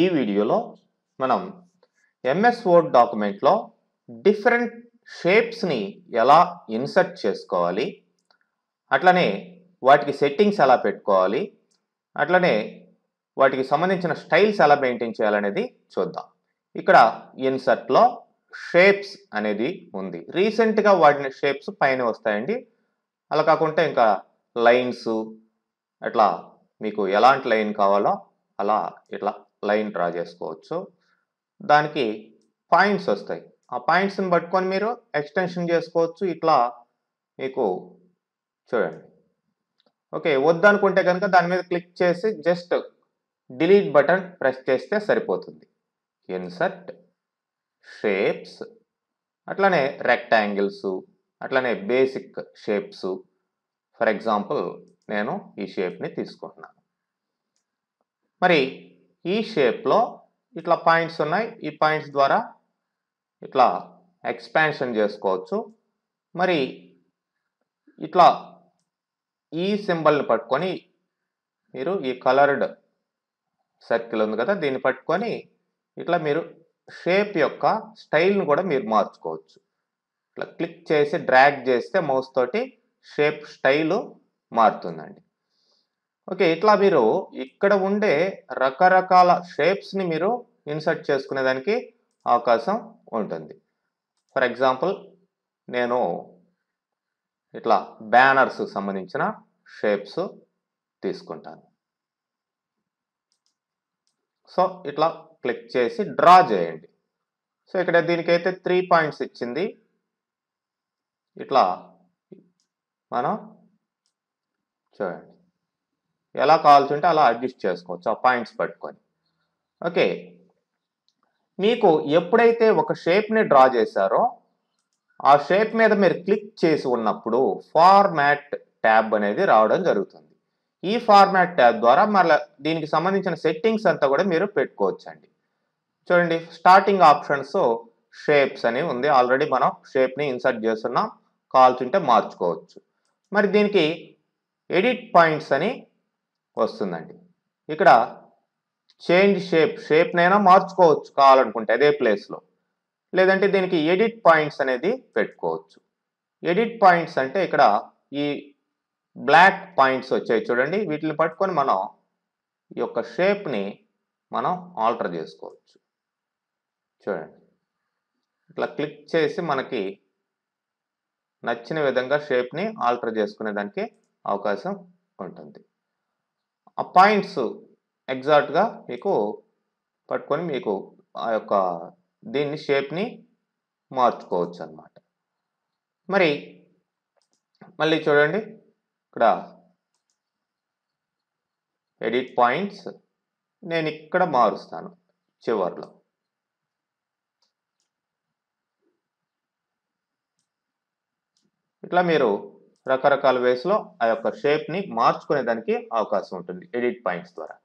ఈ వీడియోలో మనం ఎంఎస్ వర్డ్ డాక్యుమెంట్లో డిఫరెంట్ షేప్స్ని ఎలా ఇన్సర్ట్ చేసుకోవాలి అట్లనే వాటికి సెట్టింగ్స్ ఎలా పెట్టుకోవాలి అట్లనే వాటికి సంబంధించిన స్టైల్స్ ఎలా మెయింటైన్ చేయాలనేది చూద్దాం ఇక్కడ ఇన్సర్ట్లో షేప్స్ అనేది ఉంది రీసెంట్గా వాటిని షేప్స్ పైన వస్తాయండి అలా కాకుండా ఇంకా లైన్స్ అట్లా మీకు ఎలాంటి లైన్ కావాలో అలా ఇట్లా లైన్ డ్రా చేసుకోవచ్చు దానికి పాయింట్స్ వస్తాయి ఆ పాయింట్స్ని పట్టుకొని మీరు ఎక్స్టెన్షన్ చేసుకోవచ్చు ఇట్లా మీకు చూడండి ఓకే వద్దనుకుంటే కనుక దాని మీద క్లిక్ చేసి జస్ట్ డిలీట్ బటన్ ప్రెస్ చేస్తే సరిపోతుంది ఇన్సర్ట్ షేప్స్ అట్లనే రెక్టాంగిల్స్ అట్లనే బేసిక్ షేప్స్ ఫర్ ఎగ్జాంపుల్ నేను ఈ షేప్ని తీసుకుంటున్నాను మరి ఈ షేప్లో ఇట్లా పాయింట్స్ ఉన్నాయి ఈ పాయింట్స్ ద్వారా ఇట్లా ఎక్స్పాన్షన్ చేసుకోవచ్చు మరి ఇట్లా ఈ సింబల్ని పట్టుకొని మీరు ఈ కలర్డ్ సర్కిల్ ఉంది కదా దీన్ని పట్టుకొని ఇట్లా మీరు షేప్ యొక్క స్టైల్ను కూడా మీరు మార్చుకోవచ్చు ఇట్లా క్లిక్ చేసి డ్రాగ్ చేస్తే మౌస్ తోటి షేప్ స్టైలు మారుతుందండి ఓకే ఇట్లా మీరు ఇక్కడ ఉండే రకరకాల షేప్స్ని మీరు ఇన్సర్ట్ చేసుకునేదానికి అవకాశం ఉంటుంది ఫర్ ఎగ్జాంపుల్ నేను ఇట్లా బ్యానర్స్ సంబంధించిన షేప్స్ తీసుకుంటాను సో ఇట్లా క్లిక్ చేసి డ్రా చేయండి సో ఇక్కడ దీనికైతే త్రీ పాయింట్స్ ఇచ్చింది ఇట్లా మనం చూడండి ఎలా కావాల్సింటే అలా అడ్జస్ట్ చేసుకోవచ్చు ఆ పాయింట్స్ పట్టుకొని ఓకే మీకు ఎప్పుడైతే ఒక షేప్ని డ్రా చేశారో ఆ షేప్ మీద మీరు క్లిక్ చేసి ఉన్నప్పుడు ఫార్మాట్ ట్యాబ్ అనేది రావడం జరుగుతుంది ఈ ఫార్మాట్ ట్యాబ్ ద్వారా మళ్ళీ దీనికి సంబంధించిన సెట్టింగ్స్ అంతా కూడా మీరు పెట్టుకోవచ్చండి చూడండి స్టార్టింగ్ ఆప్షన్స్ షేప్స్ అని ఉంది ఆల్రెడీ మనం షేప్ని ఇన్సర్ట్ చేస్తున్నాం కావాల్సి ఉంటే మార్చుకోవచ్చు మరి దీనికి ఎడిట్ పాయింట్స్ అని వస్తుందండి ఇక్కడ చేంజ్ షేప్ షేప్నైనా మార్చుకోవచ్చు కావాలనుకుంటే అదే ప్లేస్లో లేదంటే దీనికి ఎడిట్ పాయింట్స్ అనేది పెట్టుకోవచ్చు ఎడిట్ పాయింట్స్ అంటే ఇక్కడ ఈ బ్లాక్ పాయింట్స్ వచ్చాయి చూడండి వీటిని పట్టుకొని మనం ఈ యొక్క షేప్ని మనం ఆల్టర్ చేసుకోవచ్చు చూడండి ఇట్లా క్లిక్ చేసి మనకి నచ్చిన విధంగా షేప్ని ఆల్టర్ చేసుకునే దానికి అవకాశం ఉంటుంది ఆ పాయింట్స్ ఎగ్జాక్ట్గా మీకు పట్టుకొని మీకు ఆ యొక్క దీన్ని షేప్ని మార్చుకోవచ్చు అనమాట మరి మళ్ళీ చూడండి ఇక్కడ ఎడిట్ పాయింట్స్ నేను ఇక్కడ మారుస్తాను చివరిలో ఇట్లా మీరు రకరకాల వేస్లో ఆ యొక్క షేప్ని మార్చుకునే దానికి అవకాశం ఉంటుంది ఎడిట్ పాయింట్స్ ద్వారా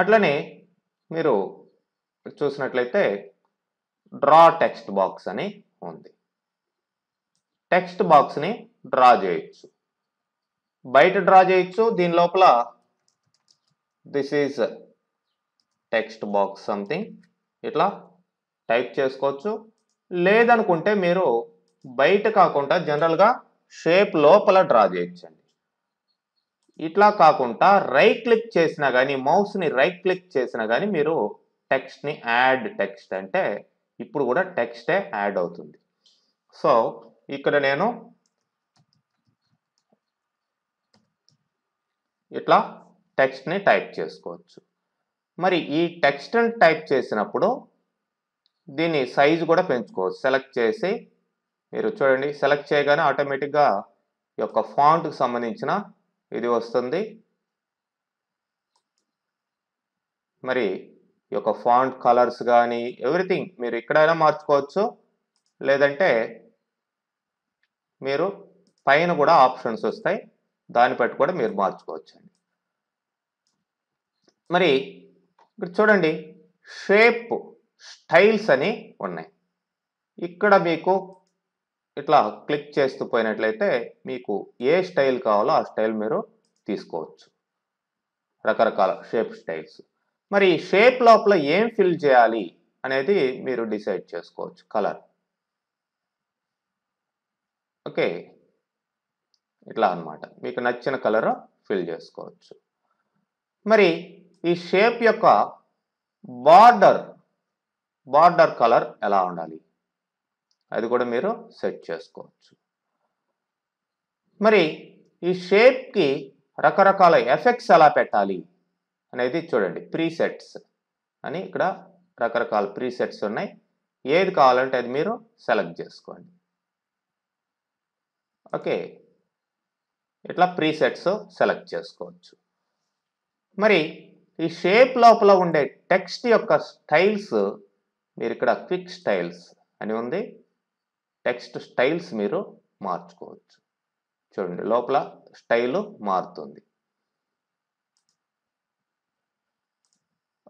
అట్లనే మీరు చూసినట్లయితే డ్రా టెక్స్ట్ బాక్స్ అని ఉంది టెక్స్ట్ బాక్స్ని డ్రా చేయొచ్చు బయట డ్రా చేయొచ్చు దీని లోపల this is text box something ఇట్లా టైప్ చేసుకోవచ్చు లేదనుకుంటే మీరు బయట కాకుండా జనరల్గా షేప్ లోపల డ్రా చేయొచ్చండి ఇట్లా కాకుండా రైట్ క్లిక్ చేసినా కానీ మౌస్ని రైట్ క్లిక్ చేసినా కానీ మీరు టెక్స్ట్ని యాడ్ టెక్స్ట్ అంటే ఇప్పుడు కూడా టెక్స్టే యాడ్ అవుతుంది సో ఇక్కడ నేను ఇట్లా టెక్స్ట్ని టైప్ చేసుకోవచ్చు మరి ఈ టెక్స్ట్ని టైప్ చేసినప్పుడు దీని సైజు కూడా పెంచుకోవచ్చు సెలెక్ట్ చేసి మీరు చూడండి సెలెక్ట్ చేయగానే ఆటోమేటిక్గా ఈ యొక్క ఫాంట్కి సంబంధించిన ఇది వస్తుంది మరి ఈ యొక్క ఫాంట్ కలర్స్ కానీ ఎవ్రీథింగ్ మీరు ఎక్కడైనా మార్చుకోవచ్చు లేదంటే మీరు పైన కూడా ఆప్షన్స్ వస్తాయి దాన్ని బట్టి కూడా మీరు మార్చుకోవచ్చు మరి ఇక్కడ చూడండి షేప్ స్టైల్స్ అని ఉన్నాయి ఇక్కడ మీకు ఇట్లా క్లిక్ చేస్తూ పోయినట్లయితే మీకు ఏ స్టైల్ కావాలో ఆ స్టైల్ మీరు తీసుకోవచ్చు రకరకాల షేప్ స్టైల్స్ మరి షేప్ లోపల ఏం ఫిల్ చేయాలి అనేది మీరు డిసైడ్ చేసుకోవచ్చు కలర్ ఓకే ఇట్లా అనమాట మీకు నచ్చిన కలర్ ఫిల్ చేసుకోవచ్చు మరి ఈ షేప్ యొక్క బార్డర్ బార్డర్ కలర్ ఎలా ఉండాలి అది కూడా మీరు సెట్ చేసుకోవచ్చు మరి ఈ షేప్కి రకరకాల ఎఫెక్ట్స్ ఎలా పెట్టాలి అనేది చూడండి ప్రీసెట్స్ అని ఇక్కడ రకరకాల ప్రీసెట్స్ ఉన్నాయి ఏది కావాలంటే అది మీరు సెలెక్ట్ చేసుకోండి ఓకే ఇట్లా ప్రీసెట్స్ సెలెక్ట్ చేసుకోవచ్చు మరి ఈ షేప్ లోపల ఉండే టెక్స్ట్ యొక్క స్టైల్స్ మీరు ఇక్కడ క్విక్ స్టైల్స్ అని ఉంది టెక్స్ట్ స్టైల్స్ మీరు మార్చుకోవచ్చు చూడండి లోపల స్టైలు మారుతుంది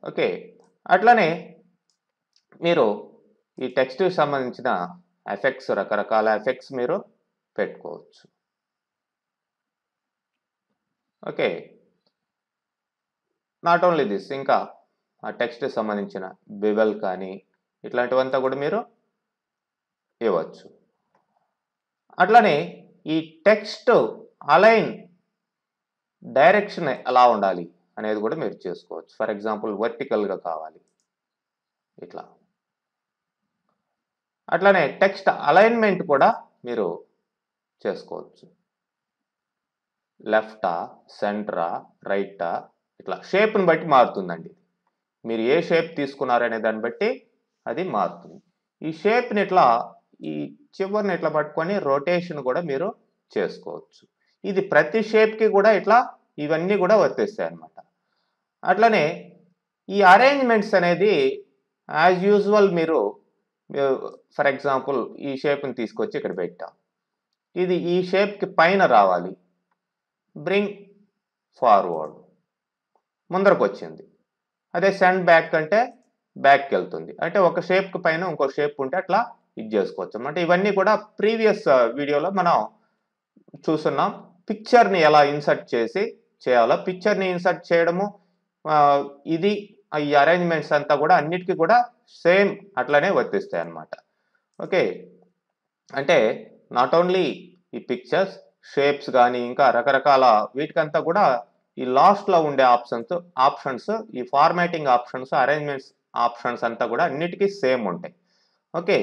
ఓకే అట్లానే మీరు ఈ టెక్స్ట్కి సంబంధించిన ఎఫెక్ట్స్ రకరకాల ఎఫెక్ట్స్ మీరు పెట్టుకోవచ్చు ఓకే నాట్ ఓన్లీ దిస్ ఇంకా ఆ టెక్స్ట్కి సంబంధించిన బివెల్ కానీ ఇట్లాంటివంతా కూడా మీరు ఇవ్వచ్చు అట్లనే ఈ టెక్స్ట్ అలైన్ డైరెక్షన్ ఎలా ఉండాలి అనేది కూడా మీరు చేసుకోవచ్చు ఫర్ ఎగ్జాంపుల్ వర్టికల్గా కావాలి ఇట్లా అట్లనే టెక్స్ట్ అలైన్మెంట్ కూడా మీరు చేసుకోవచ్చు లెఫ్టా సెంటరా రైటా ఇట్లా షేప్ని బట్టి మారుతుందండి మీరు ఏ షేప్ తీసుకున్నారనే దాన్ని బట్టి అది మారుతుంది ఈ షేప్ని ఇట్లా ఈ చివరిని ఇట్లా పట్టుకొని రొటేషన్ కూడా మీరు చేసుకోవచ్చు ఇది ప్రతి షేప్కి కూడా ఇట్లా ఇవన్నీ కూడా వర్తిస్తాయి అనమాట అట్లనే ఈ అరేంజ్మెంట్స్ అనేది యాజ్ యూజువల్ మీరు ఫర్ ఎగ్జాంపుల్ ఈ షేప్ని తీసుకొచ్చి ఇక్కడ పెట్టాం ఇది ఈ షేప్కి పైన రావాలి బ్రింగ్ ఫార్వర్డ్ ముందరకు వచ్చింది అదే సెండ్ బ్యాక్ అంటే బ్యాక్కి వెళ్తుంది అంటే ఒక షేప్కి పైన ఇంకో షేప్ ఉంటే అట్లా ఇది చేసుకోవచ్చు అనమాట ఇవన్నీ కూడా ప్రీవియస్ వీడియోలో మనం చూస్తున్నాం పిక్చర్ని ఎలా ఇన్సర్ట్ చేసి చేయాలో పిక్చర్ని ఇన్సర్ట్ చేయడము ఇది ఈ అరేంజ్మెంట్స్ అంతా కూడా అన్నిటికీ కూడా సేమ్ అట్లనే వర్తిస్తాయి అన్నమాట ఓకే అంటే నాట్ ఓన్లీ ఈ పిక్చర్స్ షేప్స్ కానీ ఇంకా రకరకాల వీటికంతా కూడా ఈ లాస్ట్లో ఉండే ఆప్షన్స్ ఆప్షన్స్ ఈ ఫార్మాటింగ్ ఆప్షన్స్ అరేంజ్మెంట్స్ ఆప్షన్స్ అంతా కూడా అన్నిటికీ సేమ్ ఉంటాయి ఓకే